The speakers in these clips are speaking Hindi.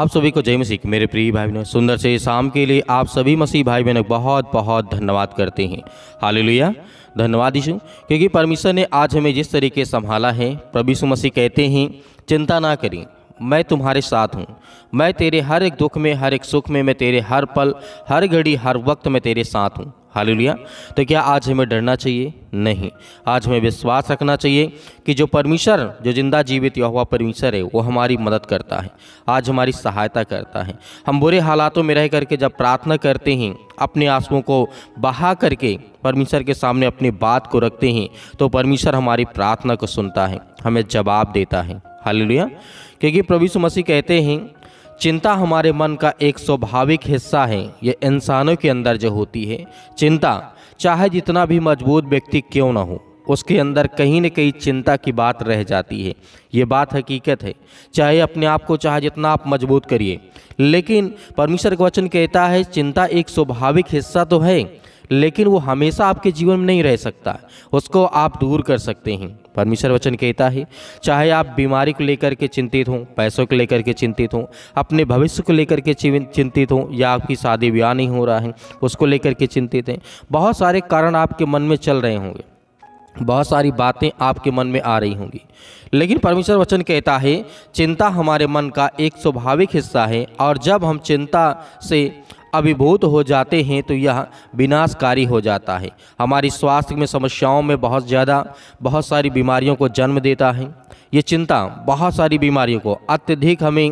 आप सभी को जय मसीह मेरे प्रिय भाई बहनों सुंदर से शाम के लिए आप सभी मसीह भाई बहनों बहुत बहुत धन्यवाद करते हैं हालेलुया धन्यवाद यीशु क्योंकि परमेश्वर ने आज हमें जिस तरीके संभाला है प्रभु यीशु मसीह कहते हैं चिंता ना करें मैं तुम्हारे साथ हूँ मैं तेरे हर एक दुख में हर एक सुख में मैं तेरे हर पल हर घड़ी हर वक्त में तेरे साथ हूँ हालेलुया तो क्या आज हमें डरना चाहिए नहीं आज हमें विश्वास रखना चाहिए कि जो परमेश्वर जो जिंदा जीवित यहोवा परमेश्वर है वो हमारी मदद करता है आज हमारी सहायता करता है हम बुरे हालातों में रह करके जब प्रार्थना करते हैं अपने आंसुओं को बहा करके परमेश्वर के सामने अपनी बात को रखते हैं तो परमेश्वर हमारी प्रार्थना को सुनता है हमें जवाब देता है हाल क्योंकि प्रभु मसीह कहते हैं चिंता हमारे मन का एक स्वाभाविक हिस्सा है ये इंसानों के अंदर जो होती है चिंता चाहे जितना भी मजबूत व्यक्ति क्यों ना हो उसके अंदर कहीं न कहीं चिंता की बात रह जाती है ये बात हकीकत है चाहे अपने आप को चाहे जितना आप मजबूत करिए लेकिन परमेश्वर का वचन कहता है चिंता एक स्वाभाविक हिस्सा तो है लेकिन वो हमेशा आपके जीवन में नहीं रह सकता उसको आप दूर कर सकते हैं परमेश्वर वचन कहता है चाहे आप बीमारी को लेकर के चिंतित हों पैसों को लेकर के चिंतित हों अपने भविष्य को लेकर के चिंतित हों या आपकी शादी ब्याह नहीं हो रहा है उसको लेकर के चिंतित हैं बहुत सारे कारण आपके मन में चल रहे होंगे बहुत सारी बातें आपके मन में आ रही होंगी लेकिन परमेश्वर वचन कहता है चिंता हमारे मन का एक स्वाभाविक हिस्सा है और जब हम चिंता से अभिभूत हो जाते हैं तो यह विनाशकारी हो जाता है हमारी स्वास्थ्य में समस्याओं में बहुत ज़्यादा बहुत सारी बीमारियों को जन्म देता है ये चिंता बहुत सारी बीमारियों को अत्यधिक हमें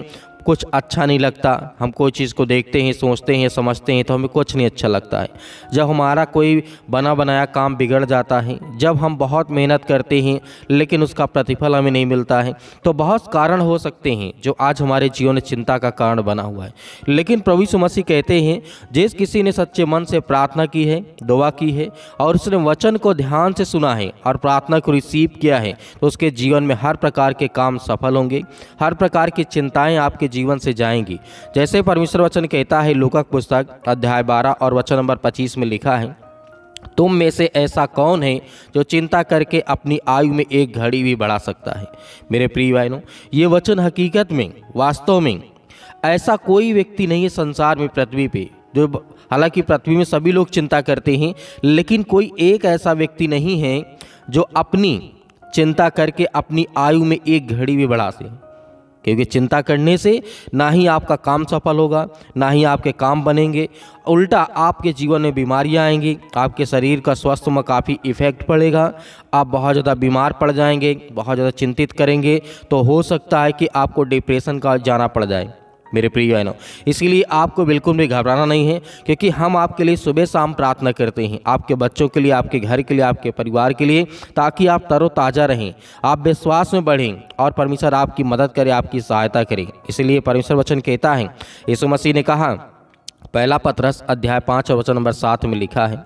कुछ अच्छा नहीं लगता हम कोई चीज़ को देखते हैं सोचते हैं समझते हैं तो हमें कुछ नहीं अच्छा लगता है जब हमारा कोई बना बनाया काम बिगड़ जाता है जब हम बहुत मेहनत करते हैं लेकिन उसका प्रतिफल हमें नहीं मिलता है तो बहुत कारण हो सकते हैं जो आज हमारे जीवन चिंता का कारण बना हुआ है लेकिन प्रभु सुमसी कहते हैं जिस किसी ने सच्चे मन से प्रार्थना की है दुआ की है और उसने वचन को ध्यान से सुना है और प्रार्थना को रिसीव किया है तो उसके जीवन में हर प्रकार के काम सफल होंगे हर प्रकार की चिंताएँ आपके जीवन से जाएंगी जैसे परमेश्वर वचन कहता है लोकक पुस्तक अध्याय बारह और वचन नंबर पच्चीस में लिखा है तुम में से ऐसा कौन है जो चिंता करके अपनी आयु में एक घड़ी भी बढ़ा सकता है मेरे प्रिय बहनों ये वचन हकीकत में वास्तव में ऐसा कोई व्यक्ति नहीं है संसार में पृथ्वी पे जो हालांकि पृथ्वी में सभी लोग चिंता करते हैं लेकिन कोई एक ऐसा व्यक्ति नहीं है जो अपनी चिंता करके अपनी आयु में एक घड़ी भी बढ़ा सके क्योंकि चिंता करने से ना ही आपका काम सफल होगा ना ही आपके काम बनेंगे उल्टा आपके जीवन में बीमारियां आएंगी आपके शरीर का स्वास्थ्य में काफ़ी इफ़ेक्ट पड़ेगा आप बहुत ज़्यादा बीमार पड़ जाएंगे बहुत ज़्यादा चिंतित करेंगे तो हो सकता है कि आपको डिप्रेशन का जाना पड़ जाए मेरे प्रिय बहनों इसलिए आपको बिल्कुल भी घबराना नहीं है क्योंकि हम आपके लिए सुबह शाम प्रार्थना करते हैं आपके बच्चों के लिए आपके घर के लिए आपके परिवार के लिए ताकि आप तरोताज़ा रहें आप विश्वास में बढ़ें और परमेश्वर आपकी मदद करे आपकी सहायता करे इसलिए परमेश्वर वचन कहता है यीशु मसीह ने कहा पहला पत्रस अध्याय पाँच और वचन नंबर सात में लिखा है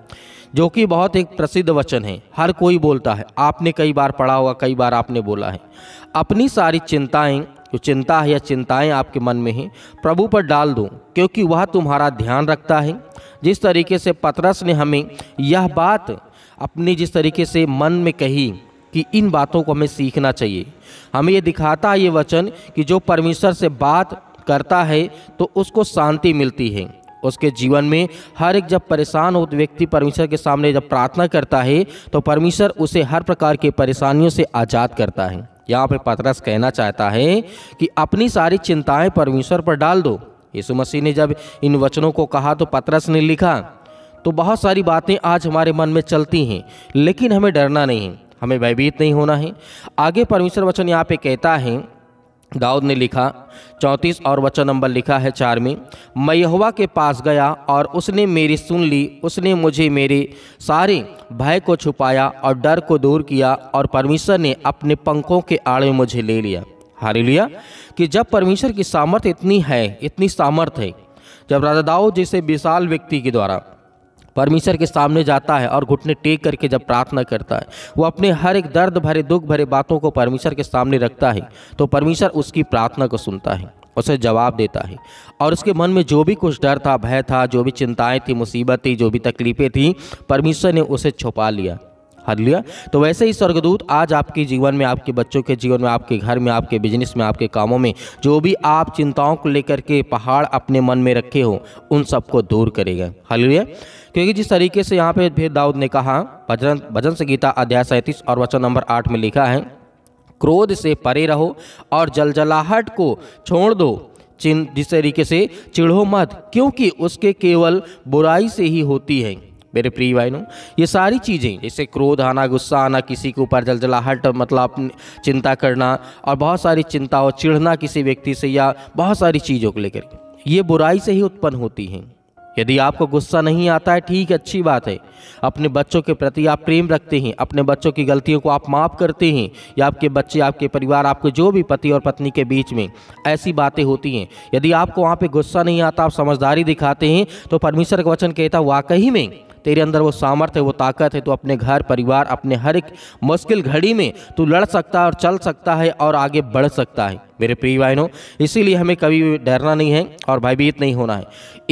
जो कि बहुत एक प्रसिद्ध वचन है हर कोई बोलता है आपने कई बार पढ़ा होगा कई बार आपने बोला है अपनी सारी चिंताएं जो चिंता है या चिंताएं आपके मन में हैं प्रभु पर डाल दो क्योंकि वह तुम्हारा ध्यान रखता है जिस तरीके से पतरस ने हमें यह बात अपने जिस तरीके से मन में कही कि इन बातों को हमें सीखना चाहिए हमें ये दिखाता है ये वचन कि जो परमेश्वर से बात करता है तो उसको शांति मिलती है उसके जीवन में हर एक जब परेशान हो तो व्यक्ति परमेश्वर के सामने जब प्रार्थना करता है तो परमेश्वर उसे हर प्रकार की परेशानियों से आज़ाद करता है यहाँ पर पतरस कहना चाहता है कि अपनी सारी चिंताएं परमेश्वर पर डाल दो यीशु मसीह ने जब इन वचनों को कहा तो पतरस ने लिखा तो बहुत सारी बातें आज हमारे मन में चलती हैं लेकिन हमें डरना नहीं हमें भयभीत नहीं होना है आगे परमेश्वर वचन यहाँ पे कहता है दाऊद ने लिखा चौंतीस और वचन नंबर लिखा है चार में मैं यहुआ के पास गया और उसने मेरी सुन ली उसने मुझे मेरे सारे भय को छुपाया और डर को दूर किया और परमेश्वर ने अपने पंखों के आड़े मुझे ले लिया हारे लिया कि जब परमेश्वर की सामर्थ्य इतनी है इतनी सामर्थ है जब राजा दाऊद जैसे विशाल व्यक्ति के द्वारा परमेश्वर के सामने जाता है और घुटने टेक करके जब प्रार्थना करता है वो अपने हर एक दर्द भरे दुख भरे बातों को परमेश्वर के सामने रखता है तो परमेश्वर उसकी प्रार्थना को सुनता है उसे जवाब देता है और उसके मन में जो भी कुछ डर था भय था जो भी चिंताएं थी मुसीबत थी जो भी तकलीफ़ें थी परमेश्वर ने उसे छुपा लिया हर लिया तो वैसे ही स्वर्गदूत आज आपके जीवन में आपके बच्चों के जीवन में आपके घर में आपके बिजनेस में आपके कामों में जो भी आप चिंताओं को लेकर के पहाड़ अपने मन में रखे हो उन सबको दूर करेगा हर लिया क्योंकि जिस तरीके से यहाँ पे फिर दाऊद ने कहा भजन भजन संगीता अध्याय सैंतीस और वचन नंबर आठ में लिखा है क्रोध से परे रहो और जलजलाहट को छोड़ दो चिन जिस तरीके से चिढ़ो मत क्योंकि उसके केवल बुराई से ही होती है मेरे प्रिय भाइनों ये सारी चीज़ें जैसे क्रोध आना गुस्सा आना किसी के ऊपर जलजलाहट मतलब चिंता करना और बहुत सारी चिंता और चिढ़ना किसी व्यक्ति से या बहुत सारी चीज़ों को लेकर ये बुराई से ही उत्पन्न होती हैं यदि आपको गुस्सा नहीं आता है ठीक अच्छी बात है अपने बच्चों के प्रति आप प्रेम रखते हैं अपने बच्चों की गलतियों को आप माफ़ करते हैं या आपके बच्चे आपके परिवार आपके जो भी पति और पत्नी के बीच में ऐसी बातें होती हैं यदि आपको वहाँ पर गुस्सा नहीं आता आप समझदारी दिखाते हैं तो परमेश्वर का वचन कहता वाकई में तेरे अंदर वो सामर्थ्य वो ताकत है तो अपने घर परिवार अपने हर एक मुश्किल घड़ी में तू लड़ सकता है और चल सकता है और आगे बढ़ सकता है मेरे प्रिय भाइयों इसीलिए हमें कभी डरना नहीं है और भयभीत नहीं होना है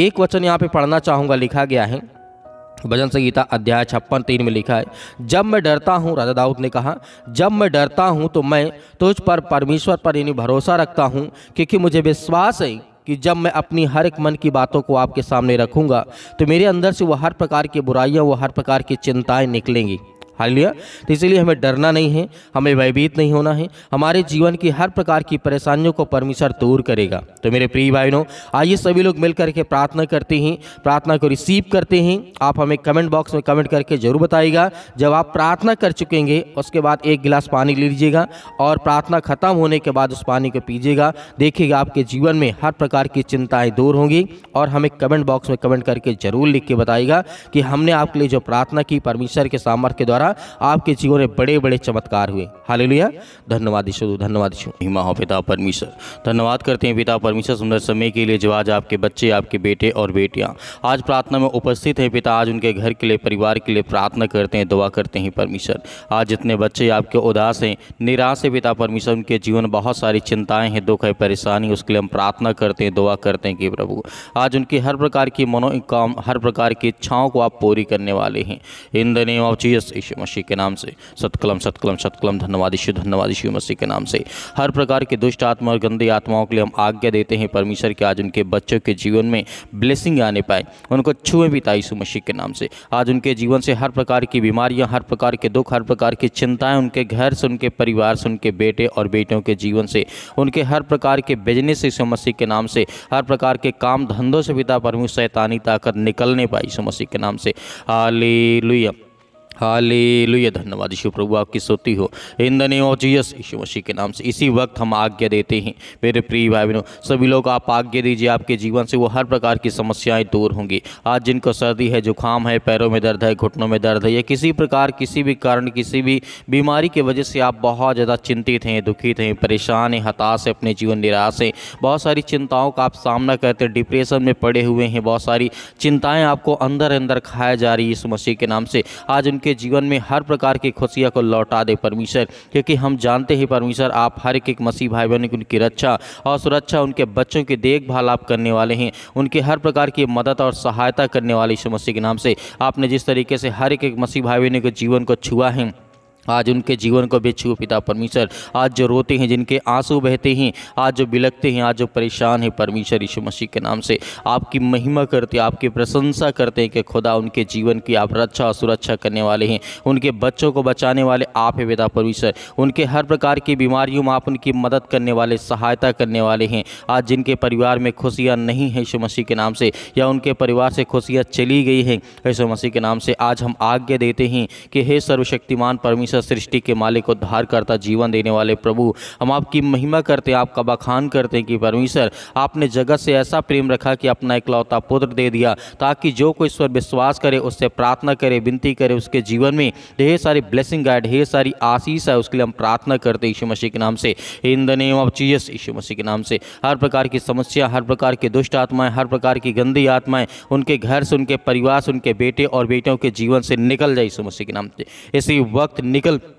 एक वचन यहाँ पे पढ़ना चाहूँगा लिखा गया है भजन संगीता अध्याय छप्पन तीन में लिखा है जब मैं डरता हूँ राजा दाऊद ने कहा जब मैं डरता हूँ तो मैं तुझ पर परमेश्वर पर इन्हें भरोसा रखता हूँ क्योंकि मुझे विश्वास है कि जब मैं अपनी हर एक मन की बातों को आपके सामने रखूँगा तो मेरे अंदर से वह हर प्रकार की बुराइयाँ वह हर प्रकार की चिंताएँ निकलेंगी हाल लिया तो इसीलिए हमें डरना नहीं है हमें भयभीत नहीं होना है हमारे जीवन की हर प्रकार की परेशानियों को परमेश्वर दूर करेगा तो मेरे प्रिय भाइयों आइए सभी लोग मिल के प्रार्थना करते हैं प्रार्थना को रिसीव करते हैं आप हमें कमेंट बॉक्स में कमेंट करके ज़रूर बताइएगा जब आप प्रार्थना कर चुकेंगे उसके बाद एक गिलास पानी ले लीजिएगा और प्रार्थना खत्म होने के बाद उस पानी को पीजिएगा देखिएगा आपके जीवन में हर प्रकार की चिंताएँ दूर होंगी और हमें कमेंट बॉक्स में कमेंट करके ज़रूर लिख के बताइएगा कि हमने आपके लिए जो प्रार्थना की परमेश्वर के सामर्थ्य के द्वारा द्वारा आपके जीवन में बड़े बड़े चमत्कार हुए हाल धन्यवाद ईश्वर धन्यवाद हिमा हो पिता परमेश्वर धन्यवाद करते हैं पिता परमेश्वर सुंदर समय के लिए जो आज आपके बच्चे आपके बेटे और बेटियाँ आज प्रार्थना में उपस्थित हैं पिता आज उनके घर के लिए परिवार के लिए प्रार्थना करते हैं दुआ करते हैं परमेश्वर आज जितने बच्चे आपके उदास हैं निराश है पिता परमेश्वर उनके जीवन बहुत सारी चिंताएं हैं दुख है परेशानी उसके लिए हम प्रार्थना करते हैं दुआ करते हैं कि प्रभु आज उनकी हर प्रकार की मनोकाम हर प्रकार की इच्छाओं को आप पूरी करने वाले हैं in the name of Jesus Yeshu Masih के नाम से सतकलम सतकलम सतकलम धन्यवाद यीशु धन्यवाद यीशु मसीह के नाम से हर प्रकार के दुष्ट आत्मा और गंदी आत्माओं के लिए हम आज्ञा देते हैं परमेश्वर के आज उनके बच्चों के जीवन में ब्लेसिंग आने पाए उनको छुए भी यीशु मसीह के नाम से आज उनके जीवन से हर प्रकार की बीमारियाँ हर प्रकार के दुख हर प्रकार की चिंताएँ उनके घर से उनके परिवार से उनके बेटे और बेटियों के जीवन से उनके हर प्रकार के बिजनेस यीशु मसीह के नाम से हर प्रकार के काम धंधों से पिता परमेश्वर शैतानी ताकत निकलने पाई यीशु मसीह के नाम से हालेलुया हाले लुया धन्यवाद यीशु प्रभु आपकी सोती हो in the name of Jesus Yeshu Masih के नाम से इसी वक्त हम आज्ञा देते हैं मेरे प्रिय भाई बहनों सभी लोग आप आज्ञा दीजिए आपके जीवन से वो हर प्रकार की समस्याएं दूर होंगी आज जिनको सर्दी है जुकाम है पैरों में दर्द है घुटनों में दर्द है या किसी प्रकार किसी भी कारण किसी भी बीमारी की वजह से आप बहुत ज़्यादा चिंतित हैं दुखी हैं परेशान हैं हताश हैं अपने जीवन निराश हैं बहुत सारी चिंताओं का आप सामना करते हैं डिप्रेशन में पड़े हुए हैं बहुत सारी चिंताएँ आपको अंदर अंदर खाया जा रही है इस मसीह के नाम से आज उनके जीवन में हर प्रकार की खुशियाँ को लौटा दे परमेश्वर क्योंकि हम जानते हैं परमेश्वर आप हर एक मसीह भाई बहन की उनकी रक्षा और सुरक्षा उनके बच्चों की देखभाल आप करने वाले हैं उनके हर प्रकार की मदद और सहायता करने वाले समस्या के नाम से आपने जिस तरीके से हर एक मसीह भाई बहनों के जीवन को छुआ है आज उनके जीवन को बेचू पिता परमेश्वर आज जो रोते हैं जिनके आंसू बहते हैं आज जो बिलकते हैं आज जो परेशान हैं परमेश्वर यीशु मसीह के नाम से आपकी महिमा करते हैं आपकी प्रशंसा करते हैं कि खुदा उनके जीवन की आप रक्षा और सुरक्षा करने वाले हैं उनके बच्चों को बचाने वाले आप हैं पिता परमेश्वर उनके हर प्रकार की बीमारियों में आप उनकी मदद करने वाले सहायता करने वाले हैं आज जिनके परिवार में खुशियाँ नहीं हैं यीशु मसीह के नाम से या उनके परिवार से खुशियाँ चली गई हैं यीशु मसीह के नाम से आज हम आज्ञा देते हैं कि हे सर्वशक्तिमान परमेश्वर हमेशा सृष्टि के मालिक उद्धार करता जीवन देने वाले प्रभु हम आपकी महिमा करते हैं आपका बखान करते हैं कि परमेश्वर आपने जगत से ऐसा प्रेम रखा कि अपना इकलौता पुत्र दे दिया ताकि जो कोई ईश्वर विश्वास करे उससे प्रार्थना करे विनती करे उसके जीवन में ढेर सारी ब्लेसिंग आए ढेर सारी आशीष है उसके लिए हम प्रार्थना करते यीशु मसीह के नाम से in the name of Jesus Yeshu Masih के नाम से हर प्रकार की समस्या हर प्रकार की दुष्ट आत्माएं हर प्रकार की गंदी आत्माएं उनके घर से उनके परिवार से उनके बेटे और बेटियों के जीवन से निकल जाए यीशु मसीह के नाम से इसी वक्त निकल الكلب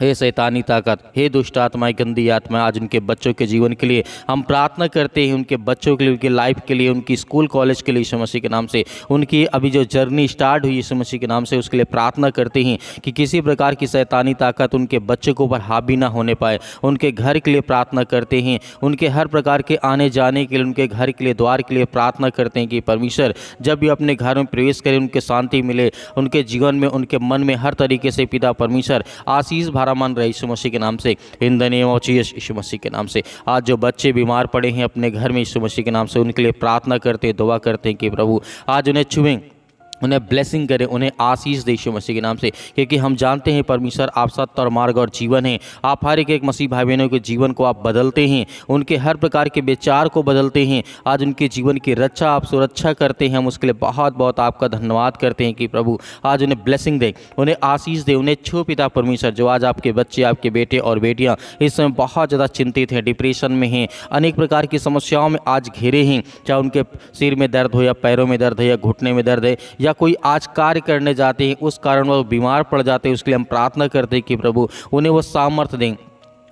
हे शैतानी ताकत हे दुष्ट आत्माएं गंदी आत्माएं आज उनके बच्चों के जीवन के लिए हम प्रार्थना करते हैं उनके बच्चों के लिए उनके लाइफ के लिए उनकी स्कूल कॉलेज के लिए यीशु मसीह के नाम से उनकी अभी जो जर्नी स्टार्ट हुई यीशु मसीह के नाम से उसके लिए प्रार्थना करते हैं कि किसी प्रकार की शैतानी ताकत उनके बच्चों के ऊपर हावी ना होने पाए उनके घर के लिए प्रार्थना करते हैं उनके हर प्रकार के आने जाने के लिए उनके घर के लिए द्वार के लिए प्रार्थना करते हैं कि परमेश्वर जब भी अपने घर में प्रवेश करें उनके शांति मिले उनके जीवन में उनके मन में हर तरीके से पिता परमेश्वर आशीष भारत मन रहे यीशु मसीह के नाम से in the name of Jesus Yeshu Masih के नाम से आज जो बच्चे बीमार पड़े हैं अपने घर में यीशु मसीह के नाम से उनके लिए प्रार्थना करते दुआ करते हैं कि प्रभु आज उन्हें छुएंगे उन्हें ब्लेसिंग करें उन्हें आशीष दे यीशु मसीह के नाम से क्योंकि हम जानते हैं परमेश्वर आप सत्य और मार्ग और जीवन है आप हर एक एक मसीह भाई बहनों के जीवन को आप बदलते हैं उनके हर प्रकार के विचार को बदलते हैं आज उनके जीवन की रक्षा आप सुरक्षा करते हैं हम उसके लिए बहुत बहुत आपका धन्यवाद करते हैं कि प्रभु आज उन्हें ब्लैसिंग दें उन्हें आशीष दें उन्हें छो पिता परमेश्वर जो आज आपके बच्चे आपके बेटे और बेटियाँ इस समय बहुत ज़्यादा चिंतित हैं डिप्रेशन में हैं अनेक प्रकार की समस्याओं में आज घेरे हैं चाहे उनके सिर में दर्द हो या पैरों में दर्द हो या घुटने में दर्द है या या कोई आज कार्य करने जाते हैं उस कारण वह बीमार पड़ जाते हैं उसके लिए हम प्रार्थना करते हैं कि प्रभु उन्हें वह सामर्थ्य दें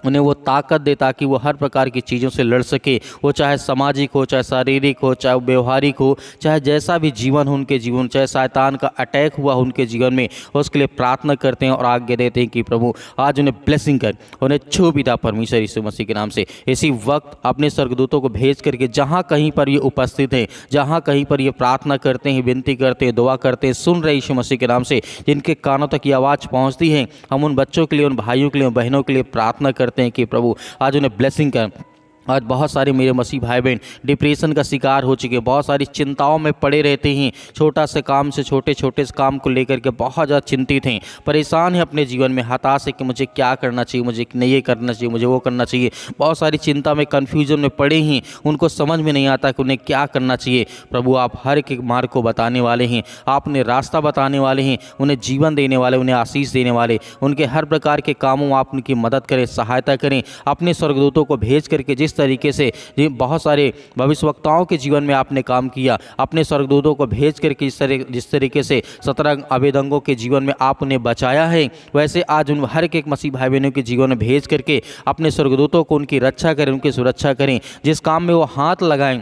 उन्हें वो ताकत दे ताकि वो हर प्रकार की चीज़ों से लड़ सके वो चाहे सामाजिक हो चाहे शारीरिक हो चाहे व्यवहारिक हो चाहे जैसा भी जीवन हो उनके जीवन चाहे शैतान का अटैक हुआ हो उनके जीवन में उसके लिए प्रार्थना करते हैं और आज्ञा देते हैं कि प्रभु आज उन्हें ब्लेसिंग कर उन्हें छो पिता परमेश्वर यीशु मसीह के नाम से इसी वक्त अपने स्वर्गदूतों को भेज करके जहाँ कहीं पर ये उपस्थित हैं जहाँ कहीं पर ये प्रार्थना करते हैं विनती करते हैं दुआ करते हैं सुन रहे यीशु मसीह के नाम से जिनके कानों तक ये आवाज़ पहुँचती है हम उन बच्चों के लिए उन भाइयों के लिए बहनों के लिए प्रार्थना करते हैं कि प्रभु आज उन्हें ब्लेसिंग कर आज बहुत सारे मेरे मसीह भाई बहन डिप्रेशन का शिकार हो चुके हैं बहुत सारी चिंताओं में पड़े रहते हैं छोटा से काम से छोटे छोटे से काम को लेकर के बहुत ज़्यादा चिंतित हैं परेशान हैं अपने जीवन में हताश है कि मुझे क्या करना चाहिए मुझे नहीं ये करना चाहिए मुझे वो करना चाहिए बहुत सारी चिंता में कन्फ्यूजन में पड़े हैं उनको समझ में नहीं आता कि उन्हें क्या करना चाहिए प्रभु आप हर एक मार्ग को बताने वाले हैं आपने रास्ता बताने वाले हैं उन्हें जीवन देने वाले उन्हें आशीष देने वाले उनके हर प्रकार के कामों आप उनकी मदद करें सहायता करें अपने स्वर्गदूतों को भेज करके जिस तरीके से बहुत सारे भविष्यवक्ताओं के जीवन में आपने काम किया अपने स्वर्गदूतों को भेज करके इस तरह जिस तरीके से सत्रह आवेदंगों के जीवन में आप उन्हें बचाया है वैसे आज उन हर एक मसीह भाई बहनों के जीवन में भेज करके अपने स्वर्गदूतों को उनकी रक्षा करें उनकी सुरक्षा करें जिस काम में वो हाथ लगाएं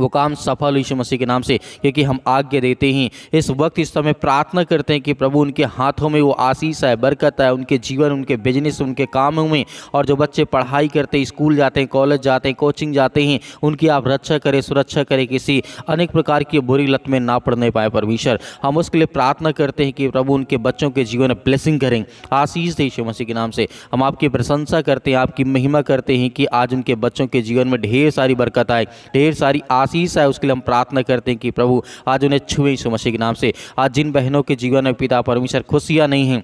वो काम सफल यीशु मसीह के नाम से क्योंकि हम आज्ञा देते हैं इस वक्त इस समय प्रार्थना करते हैं कि प्रभु उनके हाथों में वो आशीष है बरकत है उनके जीवन उनके बिजनेस उनके कामों में और जो बच्चे पढ़ाई करते हैं स्कूल जाते हैं कॉलेज जाते हैं कोचिंग जाते हैं उनकी आप रक्षा करें सुरक्षा करें किसी अनेक प्रकार की बुरी लत में ना पड़ने पाए परमेश्वर हम उसके लिए प्रार्थना करते हैं कि प्रभु उनके बच्चों के जीवन में ब्लेसिंग करें आशीष दे यीशु मसीह के नाम से हम आपकी प्रशंसा करते हैं आपकी महिमा करते हैं कि आज उनके बच्चों के जीवन में ढेर सारी बरकत आए ढेर सारी आ आशीष है उसके लिए हम प्रार्थना करते हैं कि प्रभु आज उन्हें छुए यीशु मसीह के नाम से आज जिन बहनों के जीवन में पिता परमेश्वर खुशियाँ नहीं हैं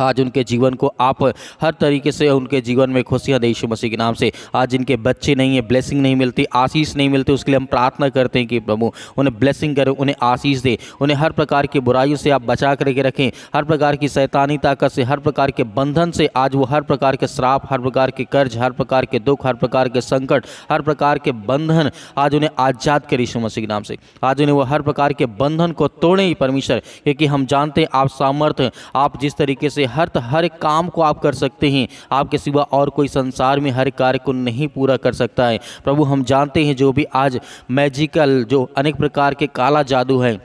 आज उनके जीवन को आप हर तरीके से उनके जीवन में खुशियाँ दे यीशु मसीह के नाम से आज इनके बच्चे नहीं है ब्लेसिंग नहीं मिलती आशीष नहीं मिलती उसके लिए हम प्रार्थना करते हैं कि प्रभु उन्हें ब्लेसिंग करें उन्हें आशीष दे उन्हें हर प्रकार की बुराइयों से आप बचा करके रखें हर प्रकार की शैतानी ताकत से हर प्रकार के बंधन से आज वो हर प्रकार के श्राप हर प्रकार के कर्ज हर प्रकार के दुख हर प्रकार के संकट हर प्रकार के बंधन आज उन्हें आज़ाद करें यीशु मसीह के नाम से आज उन्हें वो हर प्रकार के बंधन को तोड़ें परमेश्वर क्योंकि हम जानते हैं आप सामर्थ्य आप जिस तरीके से हर हर काम को आप कर सकते हैं आपके सिवा और कोई संसार में हर कार्य को नहीं पूरा कर सकता है प्रभु हम जानते हैं जो भी आज मैजिकल जो अनेक प्रकार के काला जादू हैं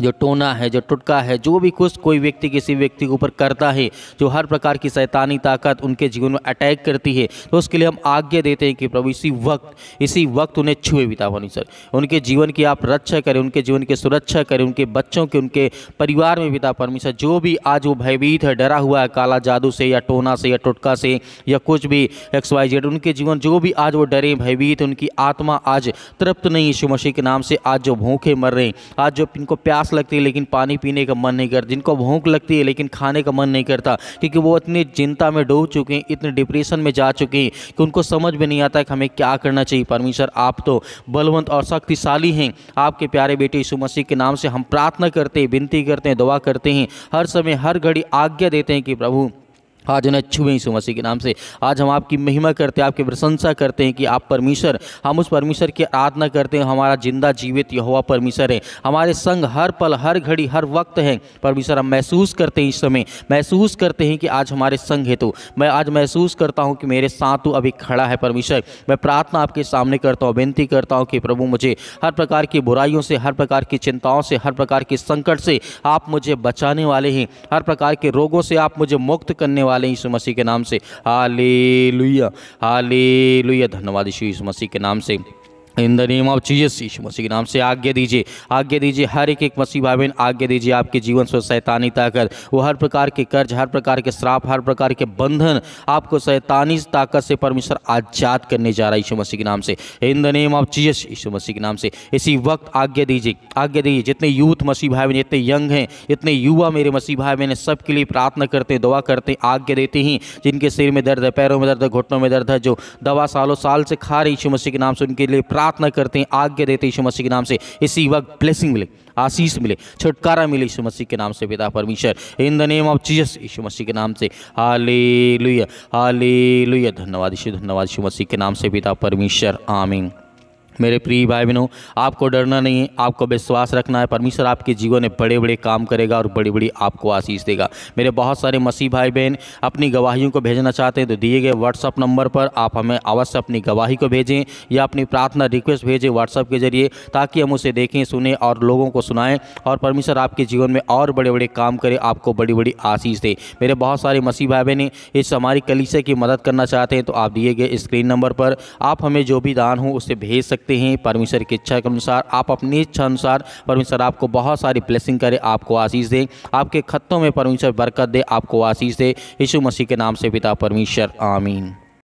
जो टोना है जो टुटका है जो भी कुछ कोई व्यक्ति किसी व्यक्ति के ऊपर करता है जो हर प्रकार की शैतानी ताकत उनके जीवन में अटैक करती है तो उसके लिए हम आज्ञा देते हैं कि प्रभु इसी वक्त इसी वक्त उन्हें छुए वितावनी सर उनके जीवन की आप रक्षा करें उनके जीवन की सुरक्षा करें उनके बच्चों के उनके परिवार में पिता परमेश्वर जो भी आज वो भयभीत है डरा हुआ है काला जादू से या टोना से या टुटका से या कुछ भी एक्स वाई जेड उनके जीवन जो भी आज वो डरे भयभीत उनकी आत्मा आज तृप्त नहीं यीशु मसीह के नाम से आज जो भूखे मर रहे हैं आज जो इनको प्यास प्यास लगती है लेकिन पानी पीने का मन नहीं करता जिनको भूख लगती है लेकिन खाने का मन नहीं करता क्योंकि वो इतनी चिंता में डूब चुके हैं इतने डिप्रेशन में जा चुके हैं कि उनको समझ में नहीं आता कि हमें क्या करना चाहिए परमेश्वर आप तो बलवंत और शक्तिशाली हैं आपके प्यारे बेटे यीशु मसीह के नाम से हम प्रार्थना करते हैं विनती करते हैं दुआ करते हैं हर समय हर घड़ी आज्ञा देते हैं कि प्रभु आज उन्हें छुए यीशु मसीह के नाम से आज हम आपकी महिमा करते हैं आपकी प्रशंसा करते हैं कि आप परमेश्वर हम उस परमेश्वर की आराधना करते हैं हमारा जिंदा जीवित यहोवा परमेश्वर है हमारे संग हर पल हर घड़ी हर वक्त है परमेश्वर हम महसूस करते हैं इस समय महसूस करते हैं कि आज हमारे संग है तो मैं आज महसूस करता हूँ कि मेरे साथ तो अभी खड़ा है परमेश्वर मैं प्रार्थना आपके सामने करता हूँ विनती करता हूँ कि प्रभु मुझे हर प्रकार की बुराइयों से हर प्रकार की चिंताओं से हर प्रकार के संकट से आप मुझे बचाने वाले हैं हर प्रकार के रोगों से आप मुझे मुक्त करने वाले वाले यीशु मसीह के नाम से हाली लुया हाली लुया धन्यवाद यीशु मसीह के नाम से in the name of Jesus Yeshu Masih के नाम से आज्ञा दीजिए आज्ञा दीजिए हर एक एक मसीह भाई बहन आज्ञा दीजिए आपके जीवन से सैतानी ताकत वो हर प्रकार के कर्ज हर प्रकार के श्राप हर प्रकार के बंधन आपको सैतानी ताकत से परमेश्वर आज़ाद करने जा रहा है यीशु मसीह के नाम से in the name of Jesus Yeshu Masih के नाम से इसी वक्त आज्ञा दीजिए आज्ञा दीजिए जितने यूथ मसीह भाई बहन जितने यंग हैं जितने युवा मेरे मसीह भाई बहन सब के लिए प्रार्थना करते हैं दुआ करते हैं आज्ञा देते हैं जिनके सिर में दर्द है पैरों में दर्द है घुटनों में दर्द है जो दवा सालों साल से खा रही यीशु मसीह के नाम से उनके लिए प्रार्थ प्रार्थना करते हैं आज्ञा देते हैं यीशु मसीह के नाम से इसी वक्त ब्लेसिंग मिले आशीष मिले छुटकारा मिले यीशु मसीह के नाम से पिता परमेश्वर in the name of Jesus Yeshu Masih के नाम से हाले लुया हाले लुया धन्यवाद यीशु धन्यवाद यीशु मसीह के नाम से पिता परमेश्वर आमीन मेरे प्रिय भाई बहनों आपको डरना नहीं है आपको विश्वास रखना है परमेश्वर आपके जीवन में बड़े बड़े काम करेगा और बड़ी बड़ी आपको आशीष देगा मेरे बहुत सारे मसीह भाई बहन अपनी गवाहियों को भेजना चाहते हैं तो दिए गए व्हाट्सअप नंबर पर आप हमें अवश्य अपनी गवाही को भेजें या अपनी प्रार्थना रिक्वेस्ट भेजें व्हाट्सअप के जरिए ताकि हम उसे देखें सुने और लोगों को सुनाएँ और परमेश्वर आपके जीवन में और बड़े बड़े काम करें आपको बड़ी बड़ी आशीष दे मेरे बहुत सारे मसीह भाई बहन इस हमारी कलीसे की मदद करना चाहते हैं तो आप दिए गए स्क्रीन नंबर पर आप हमें जो भी दान हो उसे भेज सकते सकते हैं परमेश्वर की इच्छा के अनुसार आप अपनी इच्छा अनुसार परमेश्वर आपको बहुत सारी ब्लेसिंग करे आपको आशीष दे आपके खत्तों में परमेश्वर बरकत दे आपको आशीष दे यीशु मसीह के नाम से पिता परमेश्वर आमीन